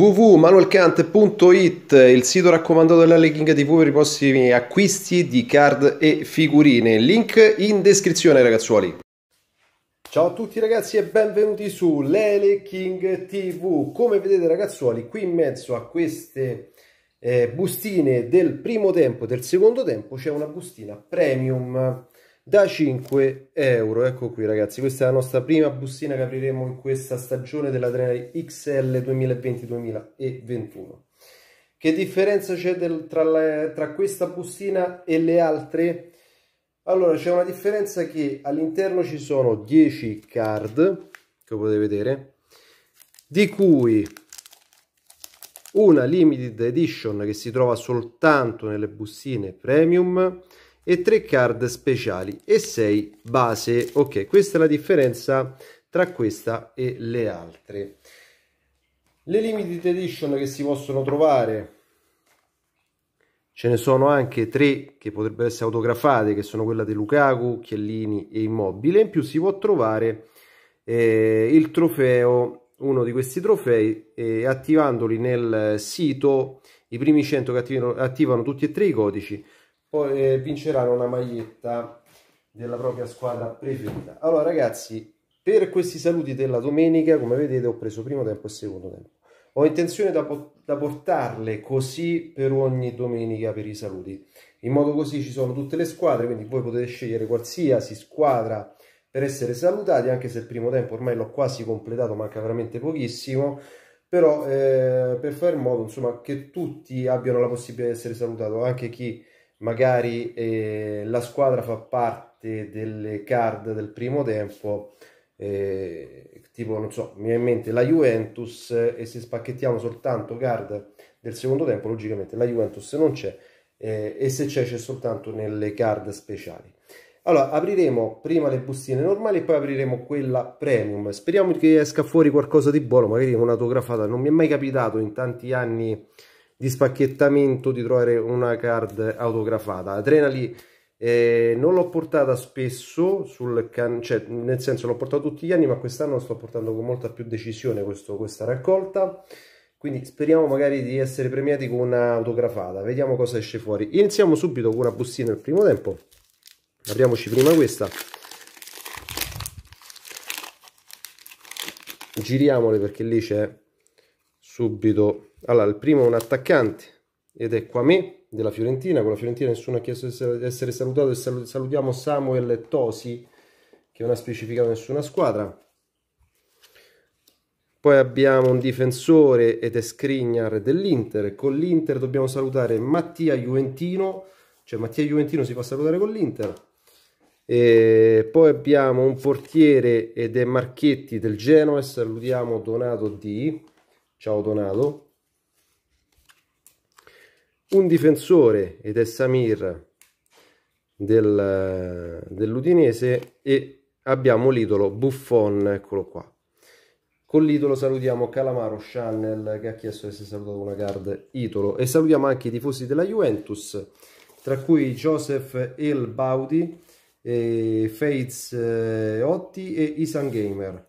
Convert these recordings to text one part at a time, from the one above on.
www.manuelcant.it, il sito raccomandato della Leghinga TV per i prossimi acquisti di card e figurine. Link in descrizione, ragazzuoli. Ciao a tutti ragazzi e benvenuti su Lele King TV. Come vedete ragazzuoli, qui in mezzo a queste eh, bustine del primo tempo e del secondo tempo c'è una bustina premium da 5 euro ecco qui ragazzi questa è la nostra prima bustina che apriremo in questa stagione della dell'Adrenali XL 2020-2021 che differenza c'è tra, la, tra questa bustina e le altre? allora c'è una differenza che all'interno ci sono 10 card come potete vedere di cui una limited edition che si trova soltanto nelle bustine premium e 3 card speciali e 6 base. Ok, questa è la differenza tra questa e le altre. Le limited edition che si possono trovare ce ne sono anche tre che potrebbero essere autografate, che sono quella di Lukaku, Chiellini e Immobile. In più si può trovare eh, il trofeo, uno di questi trofei, eh, attivandoli nel sito. I primi 100 che attivano, attivano tutti e tre i codici poi eh, vinceranno una maglietta della propria squadra preferita. Allora ragazzi, per questi saluti della domenica, come vedete ho preso primo tempo e secondo tempo. Ho intenzione da, da portarle così per ogni domenica per i saluti. In modo così ci sono tutte le squadre, quindi voi potete scegliere qualsiasi squadra per essere salutati, anche se il primo tempo ormai l'ho quasi completato, manca veramente pochissimo, però eh, per fare in modo insomma, che tutti abbiano la possibilità di essere salutati, anche chi magari eh, la squadra fa parte delle card del primo tempo, eh, tipo non so, mi viene in mente la Juventus e se spacchettiamo soltanto card del secondo tempo, logicamente la Juventus non c'è eh, e se c'è c'è soltanto nelle card speciali. Allora, apriremo prima le bustine normali e poi apriremo quella premium. Speriamo che esca fuori qualcosa di buono, magari un'autografata. Non mi è mai capitato in tanti anni di spacchettamento di trovare una card autografata. Adrenali eh, non l'ho portata spesso, sul can cioè, nel senso l'ho portata tutti gli anni, ma quest'anno sto portando con molta più decisione questo, questa raccolta. Quindi speriamo magari di essere premiati con una autografata. Vediamo cosa esce fuori. Iniziamo subito con una bustina al primo tempo. Apriamoci prima questa. Giriamole perché lì c'è subito. Allora, il primo è un attaccante ed è qua me della Fiorentina. Con la Fiorentina nessuno ha chiesto di essere salutato e salutiamo Samuel Tosi che non ha specificato nessuna squadra. Poi abbiamo un difensore ed è Skriniar dell'Inter. Con l'Inter dobbiamo salutare Mattia Juventino, cioè Mattia Juventino si fa salutare con l'Inter. E poi abbiamo un portiere ed è Marchetti del Genoa, salutiamo Donato D ciao Donato, un difensore ed è Samir del, dell'Udinese e abbiamo l'idolo Buffon, eccolo qua. Con l'idolo salutiamo Calamaro Channel che ha chiesto di essere salutato con una card idolo e salutiamo anche i tifosi della Juventus, tra cui Joseph El Baudi, e Fates eh, Otti e Isan Gamer.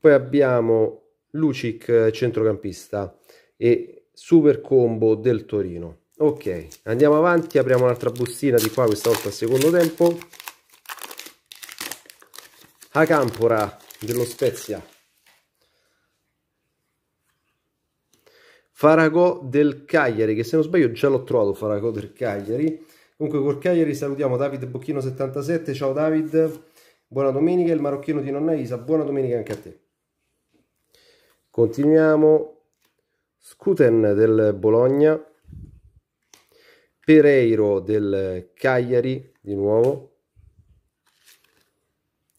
Poi abbiamo Lucic eh, centrocampista e super combo del Torino. Ok, andiamo avanti, apriamo un'altra bustina di qua, questa volta al secondo tempo. A Campora dello Spezia. Faragò del Cagliari, che se non sbaglio già l'ho trovato Faragò del Cagliari. Comunque col Cagliari salutiamo David Bocchino77, ciao David, buona domenica, il marocchino di Nonna Isa, buona domenica anche a te. Continuiamo. Scuten del Bologna. Pereiro del Cagliari, di nuovo.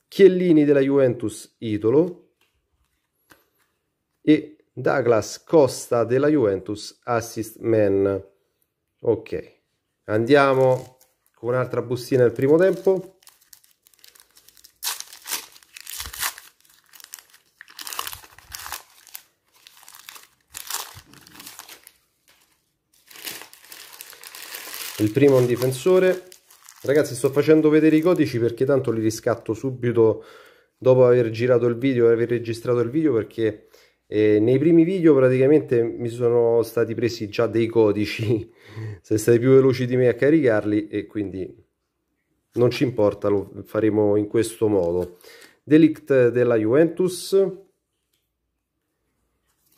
Chiellini della Juventus, Itolo. E Douglas Costa della Juventus, assist man. Ok, andiamo con un'altra bustina del primo tempo. il primo è un difensore ragazzi sto facendo vedere i codici perché tanto li riscatto subito dopo aver girato il video e aver registrato il video perché eh, nei primi video praticamente mi sono stati presi già dei codici siete stati più veloci di me a caricarli e quindi non ci importa lo faremo in questo modo delict della Juventus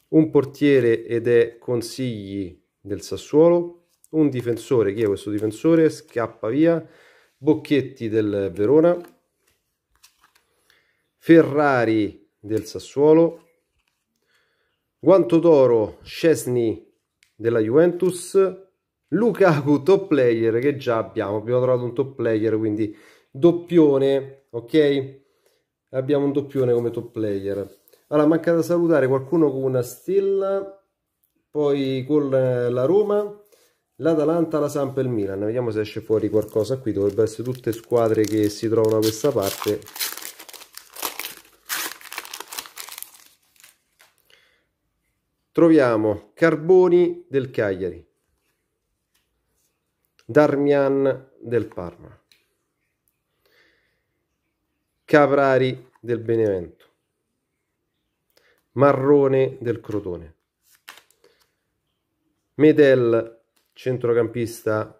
un portiere ed è consigli del Sassuolo un difensore, chi è questo difensore? Scappa via, Bocchetti del Verona, Ferrari del Sassuolo, Guanto d'Oro, Scesni della Juventus, Lukaku top player che già abbiamo, abbiamo trovato un top player, quindi doppione, ok? Abbiamo un doppione come top player. Allora, manca da salutare qualcuno con una stella, poi con la Roma, l'Atalanta, la Samp e il Milan. Vediamo se esce fuori qualcosa qui. Dovrebbero essere tutte squadre che si trovano a questa parte. Troviamo Carboni del Cagliari, Darmian del Parma, Cavrari del Benevento, Marrone del Crotone, Medel centrocampista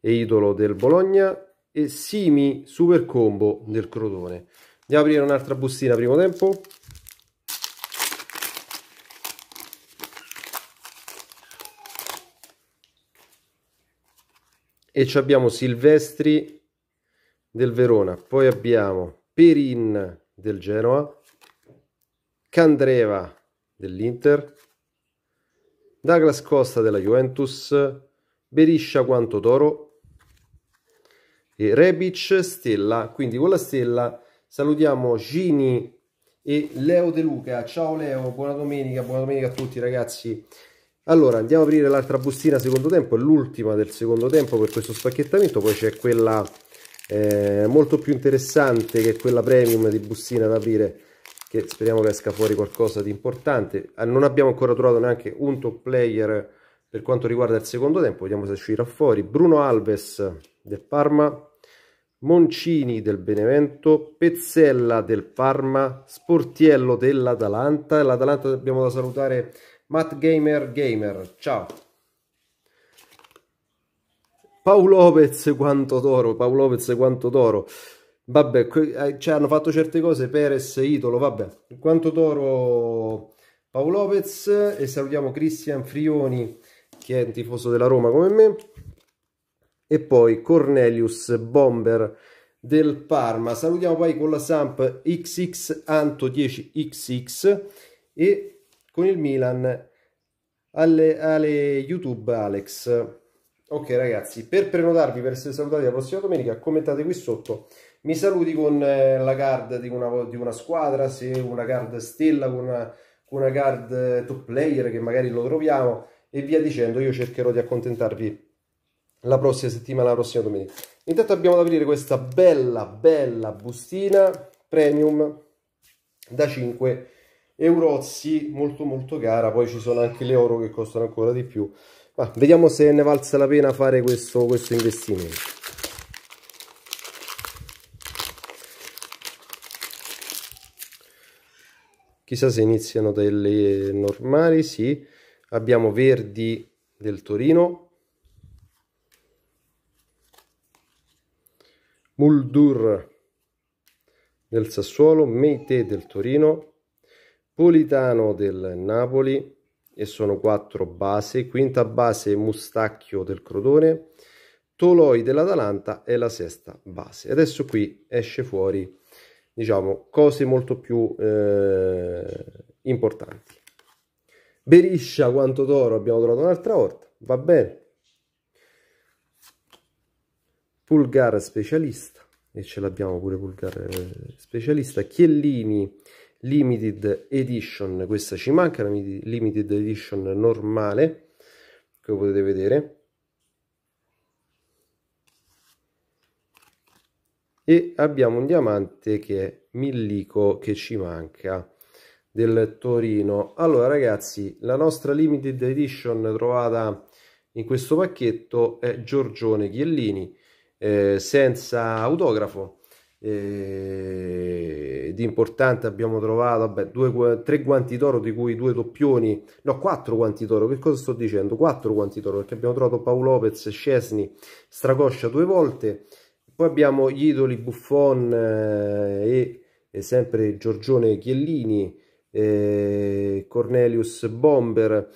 e idolo del Bologna, e Simi super combo del Crotone. Andiamo a aprire un'altra bustina primo tempo. E ci abbiamo Silvestri del Verona, poi abbiamo Perin del Genoa, Candreva dell'Inter, Douglas Costa della Juventus, Beriscia quanto Toro e Rebic Stella. Quindi con la Stella salutiamo Gini e Leo De Luca. Ciao Leo, buona domenica, buona domenica a tutti ragazzi. Allora, andiamo a aprire l'altra bustina secondo tempo, è l'ultima del secondo tempo per questo spacchettamento, poi c'è quella eh, molto più interessante che quella premium di bustina da aprire che speriamo che esca fuori qualcosa di importante. Ah, non abbiamo ancora trovato neanche un top player per quanto riguarda il secondo tempo, vediamo se uscirà fuori. Bruno Alves del Parma, Moncini del Benevento, Pezzella del Parma, Sportiello dell'Atalanta. L'Atalanta abbiamo da salutare Matt Gamer Gamer, ciao. Paolo Lopez quanto d'oro, Paolo Lopez quanto d'oro. Vabbè, que- eh, cioè hanno fatto certe cose, Perez, Itolo, vabbè. quanto Toro, Paolo Lopez e salutiamo Cristian Frioni, che è un tifoso della Roma come me. E poi Cornelius Bomber del Parma. Salutiamo poi con la Samp XX Anto 10XX e con il Milan alle, alle YouTube Alex. Ok ragazzi, per prenotarvi per essere salutati la prossima domenica commentate qui sotto mi saluti con eh, la card di una, di una squadra, se una card stella, con una, con una card eh, top player che magari lo troviamo e via dicendo. Io cercherò di accontentarvi la prossima settimana, la prossima domenica. Intanto abbiamo da aprire questa bella, bella bustina premium da 5 eurozzi, molto molto cara. Poi ci sono anche le oro che costano ancora di più. Ma vediamo se ne valsa la pena fare questo, questo investimento. Chissà se iniziano delle normali, sì. Abbiamo verdi del Torino. Muldur del Sassuolo, Meite del Torino, Politano del Napoli e sono quattro base, quinta base Mustacchio del Crotone, Toloi dell'Atalanta e la sesta base. Adesso qui esce fuori diciamo, cose molto più eh, importanti. Beriscia quanto d'oro abbiamo trovato un'altra volta, va bene. Pulgar specialista, e ce l'abbiamo pure Pulgar eh, specialista. Chiellini limited edition, questa ci manca, la limited edition normale, come potete vedere. e abbiamo un diamante che è Millico che ci manca del Torino. Allora ragazzi, la nostra limited edition trovata in questo pacchetto è Giorgione Chiellini, eh, senza autografo. Eh, di importante abbiamo trovato vabbè, due, tre guanti d'oro di cui due doppioni no quattro guanti d'oro che cosa sto dicendo quattro guanti d'oro perché abbiamo trovato Paolo Lopez Scesni Stracoscia due volte poi abbiamo gli idoli Buffon eh, e, e sempre Giorgione Chiellini, eh, Cornelius Bomber.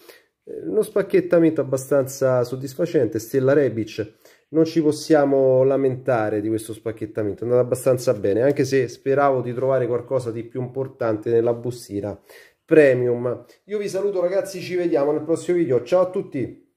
Eh, uno spacchettamento abbastanza soddisfacente, Stella Rebic. Non ci possiamo lamentare di questo spacchettamento, è andato abbastanza bene, anche se speravo di trovare qualcosa di più importante nella bustina premium. Io vi saluto ragazzi, ci vediamo nel prossimo video. Ciao a tutti!